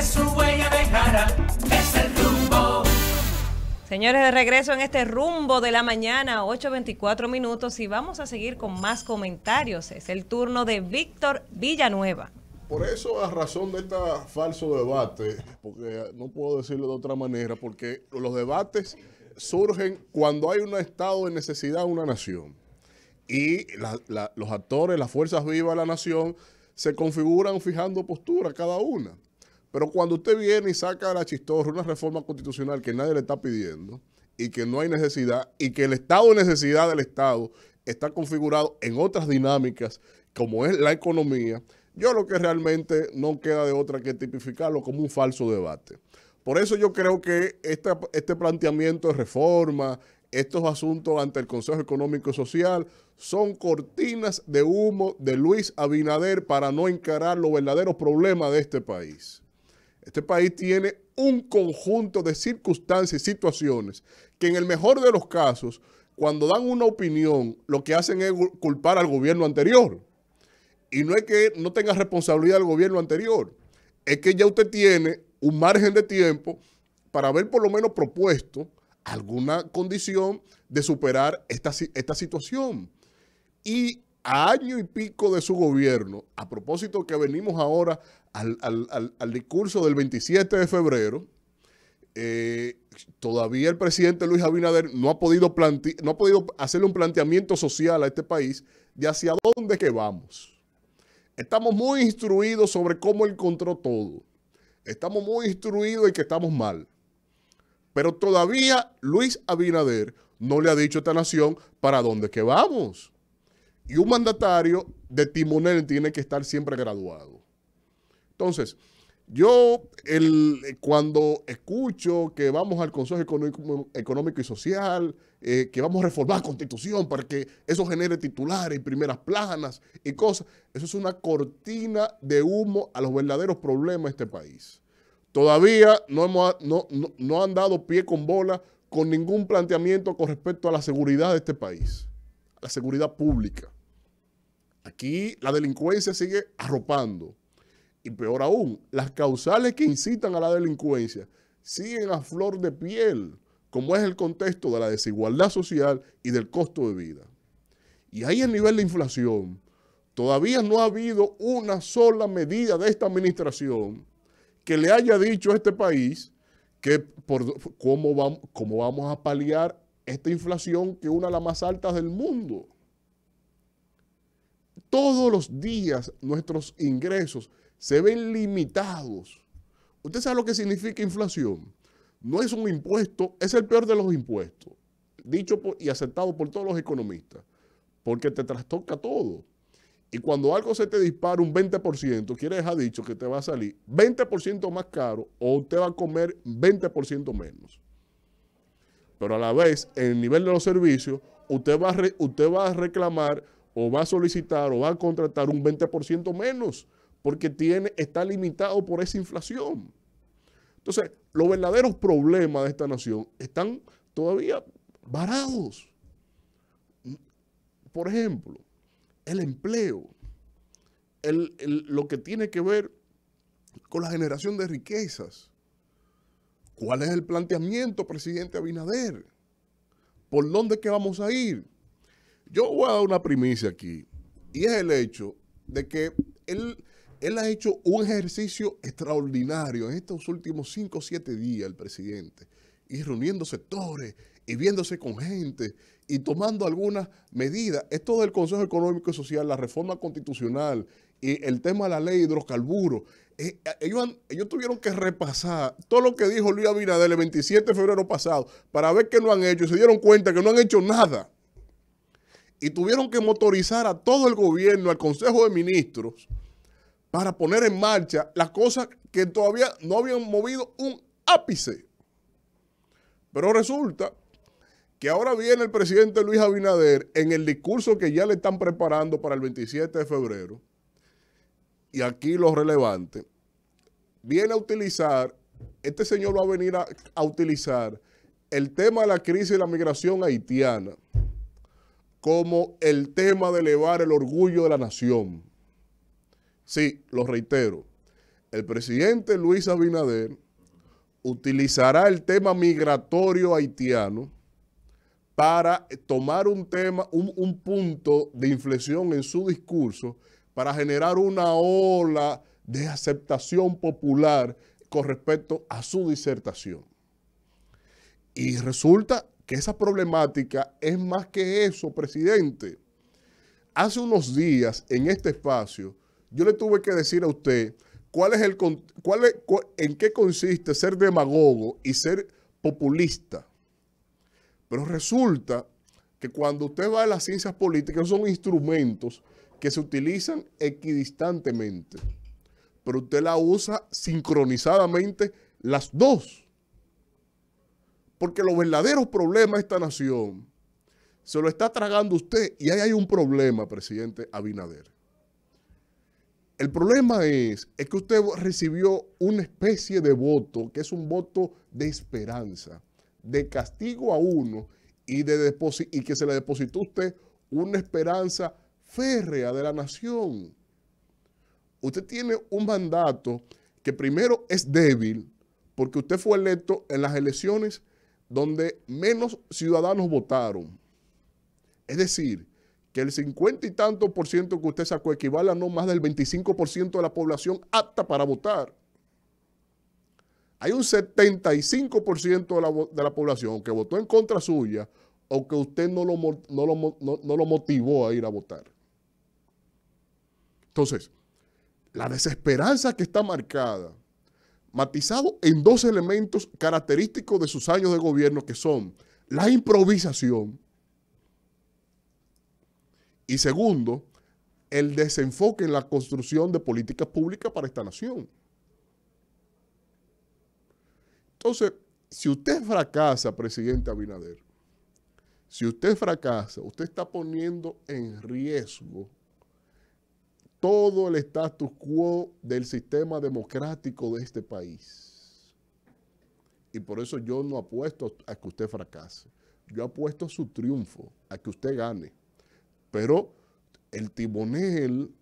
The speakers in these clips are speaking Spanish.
su huella Es el rumbo. Señores, de regreso en este rumbo de la mañana, 8.24 minutos, y vamos a seguir con más comentarios. Es el turno de Víctor Villanueva. Por eso, a razón de este falso debate, porque no puedo decirlo de otra manera, porque los debates surgen cuando hay un estado de necesidad una nación. Y los actores, las fuerzas vivas de la nación, se configuran fijando postura cada una. Pero cuando usted viene y saca a la chistorra una reforma constitucional que nadie le está pidiendo y que no hay necesidad y que el estado de necesidad del Estado está configurado en otras dinámicas como es la economía, yo lo que realmente no queda de otra que tipificarlo como un falso debate. Por eso yo creo que este planteamiento de reforma, estos asuntos ante el Consejo Económico y Social son cortinas de humo de Luis Abinader para no encarar los verdaderos problemas de este país. Este país tiene un conjunto de circunstancias y situaciones que en el mejor de los casos, cuando dan una opinión, lo que hacen es culpar al gobierno anterior. Y no es que no tenga responsabilidad el gobierno anterior, es que ya usted tiene un margen de tiempo para haber por lo menos propuesto alguna condición de superar esta, situación. Y a año y pico de su gobierno, a propósito que venimos ahora al, discurso del 27 de febrero, eh, todavía el presidente Luis Abinader no ha podido no ha podido hacerle un planteamiento social a este país de hacia dónde que vamos. Estamos muy instruidos sobre cómo encontró todo. Estamos muy instruidos en que estamos mal. Pero todavía Luis Abinader no le ha dicho a esta nación para dónde que vamos. Y un mandatario de timonel tiene que estar siempre graduado. Entonces, yo cuando escucho que vamos al Consejo Económico, y Social, eh, que vamos a reformar la Constitución para que eso genere titulares y primeras planas y cosas, eso es una cortina de humo a los verdaderos problemas de este país. Todavía no, hemos, no, han dado pie con bola con ningún planteamiento con respecto a la seguridad de este país, la seguridad pública. Aquí la delincuencia sigue arropando. Y peor aún, las causales que incitan a la delincuencia siguen a flor de piel, como es el contexto de la desigualdad social y del costo de vida. Y ahí el nivel de inflación. Todavía no ha habido una sola medida de esta administración que le haya dicho a este país que por, cómo, vamos, cómo vamos a paliar esta inflación que es una de las más altas del mundo. Todos los días nuestros ingresos se ven limitados. ¿Usted sabe lo que significa inflación? No es un impuesto, es el peor de los impuestos, dicho y aceptado por todos los economistas, porque te trastoca todo. Y cuando algo se te dispara un 20%, quiere dejar dicho que te va a salir 20% más caro o te va a comer 20% menos. Pero a la vez, en el nivel de los servicios, usted va, a usted va a reclamar o va a solicitar o va a contratar un 20% menos porque tiene, está limitado por esa inflación. Entonces, los verdaderos problemas de esta nación están todavía varados. Por ejemplo, el empleo, lo que tiene que ver con la generación de riquezas. ¿Cuál es el planteamiento, presidente Abinader? ¿Por dónde que vamos a ir? Yo voy a dar una primicia aquí, y es el hecho de que él, él ha hecho un ejercicio extraordinario en estos últimos 5 o 7 días, el presidente, y reuniendo sectores y viéndose con gente y tomando algunas medidas. Esto del Consejo Económico y Social, la reforma constitucional y el tema de la ley de hidrocarburos, eh, eh, ellos, ellos, tuvieron que repasar todo lo que dijo Luis Abinader el 27 de febrero pasado para ver qué no han hecho y se dieron cuenta que no han hecho nada. Y tuvieron que motorizar a todo el gobierno, al Consejo de Ministros, para poner en marcha las cosas que todavía no habían movido un ápice. Pero resulta que ahora viene el presidente Luis Abinader en el discurso que ya le están preparando para el 27 de febrero, y aquí lo relevante, viene a utilizar, este señor va a venir a, utilizar el tema de la crisis de la migración haitiana como el tema de elevar el orgullo de la nación. Sí, lo reitero, el presidente Luis Abinader utilizará el tema migratorio haitiano para eh, tomar un tema, un, punto de inflexión en su discurso para generar una ola de aceptación popular con respecto a su disertación. Y resulta que esa problemática es más que eso, presidente. Hace unos días en este espacio, yo le tuve que decir a usted cuál es el, en qué consiste ser demagogo y ser populista. Pero resulta que cuando usted va a las ciencias políticas, son instrumentos que se utilizan equidistantemente, pero usted la usa sincronizadamente las dos. Porque los verdaderos problemas de esta nación se lo está tragando usted y ahí hay un problema, presidente Abinader. El problema es, es que usted recibió una especie de voto que es un voto de esperanza de castigo a uno y, y que se le depositó usted una esperanza férrea de la nación. Usted tiene un mandato que primero es débil porque usted fue electo en las elecciones donde menos ciudadanos votaron. Es decir, que el 50 y tanto por ciento que usted sacó equivale a no más del 25 por ciento de la población apta para votar hay un 75% de la, de la, población que votó en contra suya o que usted no lo, no, lo, no lo motivó a ir a votar. Entonces, la desesperanza que está marcada, matizado en dos elementos característicos de sus años de gobierno, que son la improvisación y segundo, el desenfoque en la construcción de políticas públicas para esta nación. Entonces, si usted fracasa, presidente Abinader, si usted fracasa, usted está poniendo en riesgo todo el status quo del sistema democrático de este país. Y por eso yo no apuesto a que usted fracase. Yo apuesto a su triunfo, a que usted gane. Pero el timonel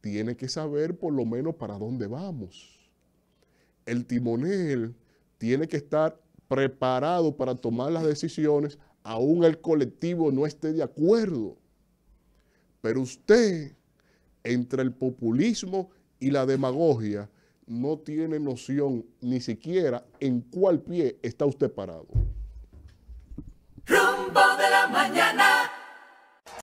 tiene que saber por lo menos para dónde vamos. El timonel tiene que estar preparado para tomar las decisiones, aun el colectivo no esté de acuerdo. Pero usted, entre el populismo y la demagogia, no tiene noción ni siquiera en cuál pie está usted parado. Rumbo de la mañana.